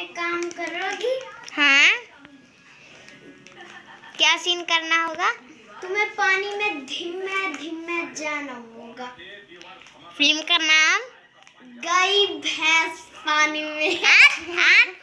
में काम करोगी हाँ क्या सीन करना होगा तुम्हें पानी में धीमे धीमे जाना होगा फिल्म का नाम गई भैंस पानी में हाँ, हाँ।